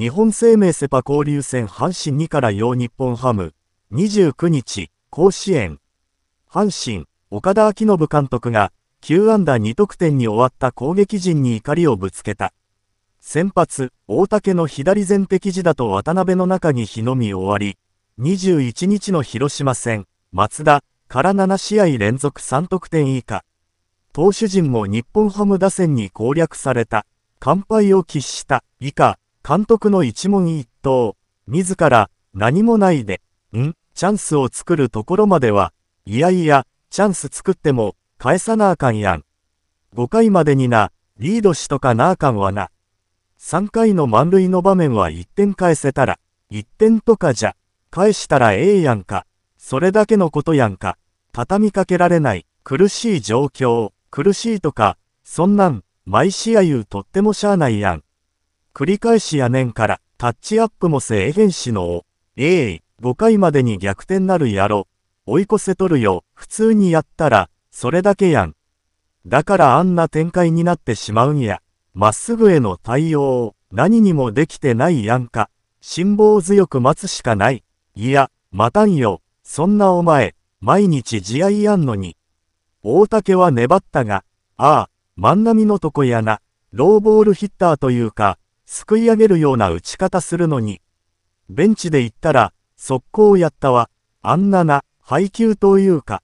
日本生命セ・パ交流戦阪神2から4日本ハム29日甲子園阪神岡田昭信監督が9安打2得点に終わった攻撃陣に怒りをぶつけた先発大竹の左前敵地だと渡辺の中に日のみ終わり21日の広島戦松田から7試合連続3得点以下投手陣も日本ハム打線に攻略された完敗を喫した以下監督の一問一答、自ら、何もないで、ん、チャンスを作るところまでは、いやいや、チャンス作っても、返さなあかんやん。5回までにな、リードしとかなあかんわな。3回の満塁の場面は1点返せたら、1点とかじゃ、返したらええやんか。それだけのことやんか。畳みかけられない、苦しい状況、苦しいとか、そんなん、毎試合言うとってもしゃあないやん。繰り返しやねんから、タッチアップもせえへんしのを、ええ5回までに逆転なるやろ。追い越せとるよ、普通にやったら、それだけやん。だからあんな展開になってしまうんや。まっすぐへの対応、を、何にもできてないやんか。辛抱強く待つしかない。いや、待たんよ。そんなお前、毎日試合やんのに。大竹は粘ったが、ああ、万波のとこやな。ローボールヒッターというか、すくい上げるような打ち方するのに、ベンチで言ったら、速攻やったわ、あんなな、配球というか、